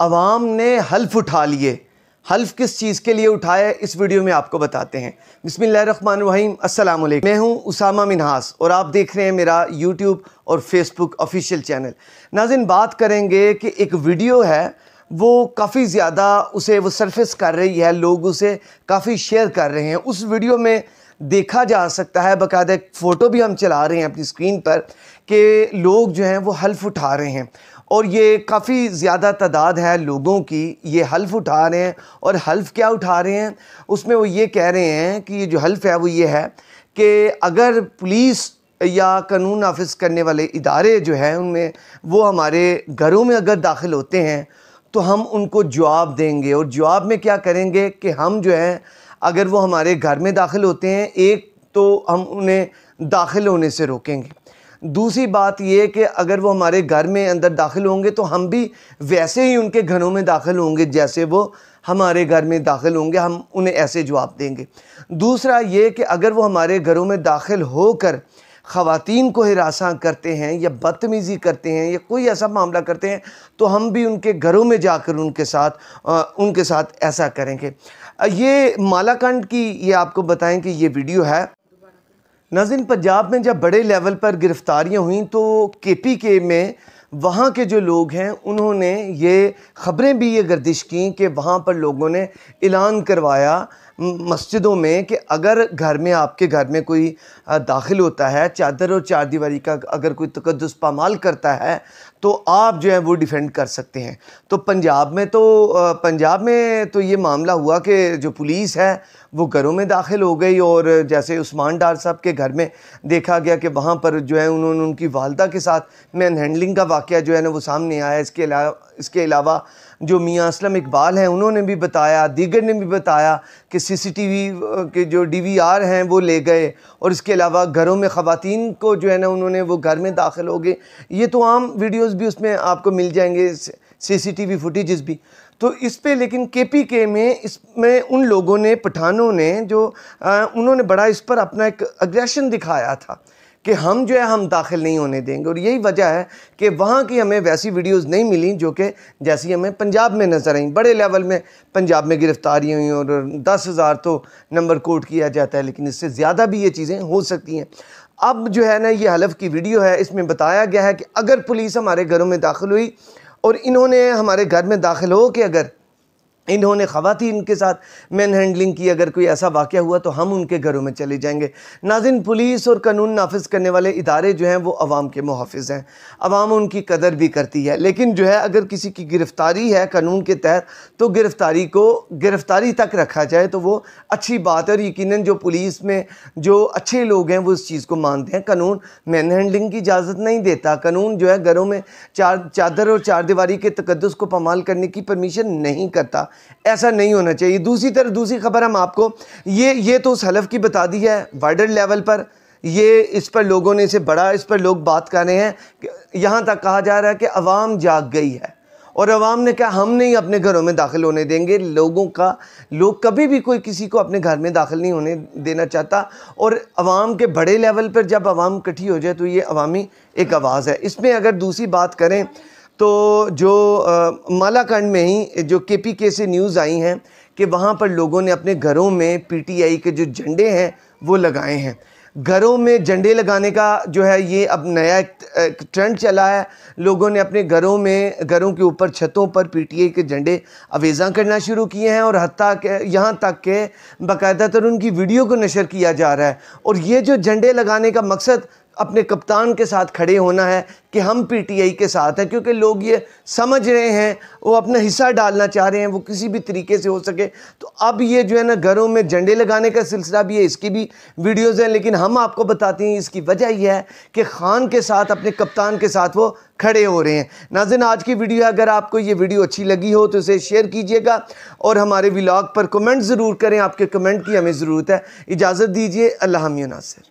आवाम ने हल्फ उठा लिए हल्फ किस चीज़ के लिए उठाए इस वीडियो में आपको बताते हैं बसमीम अस्सलाम मैं हूं उसामा मिनहास और आप देख रहे हैं मेरा यूट्यूब और फेसबुक ऑफिशियल चैनल नाजिन बात करेंगे कि एक वीडियो है वो काफ़ी ज़्यादा उसे वो सरफेस कर रही है लोग उसे काफ़ी शेयर कर रहे हैं उस वीडियो में देखा जा सकता है बाकायदा एक फ़ोटो भी हम चला रहे हैं अपनी स्क्रीन पर कि लोग जो हैं वो हल्फ उठा रहे हैं और ये काफ़ी ज़्यादा तादाद है लोगों की ये हल्फ उठा रहे हैं और हल्फ क्या उठा रहे हैं उसमें वो ये कह रहे हैं कि ये जो हल्फ है वो ये है कि अगर पुलिस या कानून नाफिज करने वाले इदारे जो हैं उनमें वो हमारे घरों में अगर दाखिल होते हैं तो हम उनको जवाब देंगे और जवाब में क्या करेंगे कि हम जो हैं अगर वो हमारे घर में दाखिल होते हैं एक तो हम उन्हें दाखिल होने से रोकेंगे दूसरी बात यह कि अगर वो हमारे घर में अंदर दाखिल होंगे तो हम भी वैसे ही उनके घरों में दाखिल होंगे जैसे वो हमारे घर में दाखिल होंगे हम उन्हें ऐसे जवाब देंगे दूसरा ये कि अगर वो हमारे घरों में दाखिल होकर ख़वान को हरासा करते हैं या बदतमीज़ी करते हैं या कोई ऐसा मामला करते हैं तो हम भी उनके घरों में जाकर उनके साथ आ, उनके साथ ऐसा करेंगे ये मालाकंड की ये आपको बताएं कि ये वीडियो है नाजिन पंजाब में जब बड़े लेवल पर गिरफ़्तारियाँ हुई तो के पी के में वहाँ के जो लोग हैं उन्होंने ये ख़बरें भी ये गर्दिश की कि वहाँ पर लोगों ने ऐलान करवाया मस्जिदों में कि अगर घर में आपके घर में कोई दाखिल होता है चादर और चार दीवारी का अगर कोई तकदस पामाल करता है तो आप जो है वो डिफेंड कर सकते हैं तो पंजाब में तो पंजाब में तो ये मामला हुआ कि जो पुलिस है वो घरों में दाखिल हो गई और जैसे उस्मान डार साहब के घर में देखा गया कि वहाँ पर जो है उन्होंने उनकी वालदा के साथ मैन हैंडलिंग का वाक़ जो है ना वो सामने आया इसके अलावा इसके अलावा जो मियाँ असलम इकबाल हैं उन्होंने भी बताया दीगर ने भी बताया कि सीसीटीवी के जो डीवीआर हैं वो ले गए और इसके अलावा घरों में ख़वान को जो है ना उन्होंने वो घर में दाखिल हो गए ये तो आम वीडियोज़ भी उसमें आपको मिल जाएंगे सीसीटीवी फुटेजेस भी तो इस पे लेकिन के पी के में इसमें उन लोगों ने पठानों ने जो आ, उन्होंने बड़ा इस पर अपना एक अग्रेशन दिखाया था कि हम जो है हम दाखिल नहीं होने देंगे और यही वजह है कि वहाँ की हमें वैसी वीडियोस नहीं मिली जो कि जैसी हमें पंजाब में नज़र आई बड़े लेवल में पंजाब में गिरफ़्तारी हुई और दस हज़ार तो नंबर कोट किया जाता है लेकिन इससे ज़्यादा भी ये चीज़ें हो सकती हैं अब जो है ना ये हलफ की वीडियो है इसमें बताया गया है कि अगर पुलिस हमारे घरों में दाखिल हुई और इन्होंने हमारे घर में दाखिल हो के अगर इन्होंने ख़वान के साथ मैन हैंडलिंग की अगर कोई ऐसा वाक़ हुआ तो हम उनके घरों में चले जाएंगे नाजिन पुलिस और कानून नाफज करने वाले इदारे जो हैं वो आवाम के मुहाफ़ हैं आवाम उनकी कदर भी करती है लेकिन जो है अगर किसी की गिरफ़्तारी है कानून के तहत तो गिरफ़्तारी को गिरफ़्तारी तक रखा जाए तो वो अच्छी बात है और यकीन जो पुलिस में जो अच्छे लोग हैं वो इस चीज़ को मानते हैं कानून मैन हैंडलिंग की इजाज़त नहीं देता कानून जो है घरों में चार चादर और चारदीवारी के तकदस को पमाल करने की परमिशन नहीं करता ऐसा नहीं होना चाहिए दूसरी तरफ दूसरी खबर हम आपको ये ये तो हलफ की बता दी है वाइडर लेवल पर ये इस पर लोगों ने इसे बड़ा इस पर लोग बात कर रहे हैं यहाँ तक कहा जा रहा है कि आवाम जाग गई है और आवाम ने कहा हम नहीं अपने घरों में दाखिल होने देंगे लोगों का लोग कभी भी कोई किसी को अपने घर में दाखिल नहीं होने देना चाहता और आवाम के बड़े लेवल पर जब आवाम इकट्ठी हो जाए तो ये अवामी एक आवाज़ है इसमें अगर दूसरी बात करें तो जो मालाकंड में ही जो के पी के से न्यूज़ आई हैं कि वहाँ पर लोगों ने अपने घरों में पीटीआई के जो झंडे हैं वो लगाए हैं घरों में झंडे लगाने का जो है ये अब नया ट्रेंड चला है लोगों ने अपने घरों में घरों के ऊपर छतों पर पीटीआई के झंडे अवेज़ा करना शुरू किए हैं और हती के यहाँ तक के बाकायदा तर उनकी वीडियो को नशर किया जा रहा है और ये जो झंडे लगाने का मकसद अपने कप्तान के साथ खड़े होना है कि हम पीटीआई के साथ हैं क्योंकि लोग ये समझ रहे हैं वो अपना हिस्सा डालना चाह रहे हैं वो किसी भी तरीके से हो सके तो अब ये जो है ना घरों में झंडे लगाने का सिलसिला भी है इसकी भी वीडियोज़ हैं लेकिन हम आपको बताते हैं इसकी वजह यह है कि खान के साथ अपने कप्तान के साथ वो खड़े हो रहे हैं नाजिन आज की वीडियो अगर आपको ये वीडियो अच्छी लगी हो तो इसे शेयर कीजिएगा और हमारे व्लाग पर कमेंट ज़रूर करें आपके कमेंट की हमें ज़रूरत है इजाज़त दीजिए अल्लाह नासिर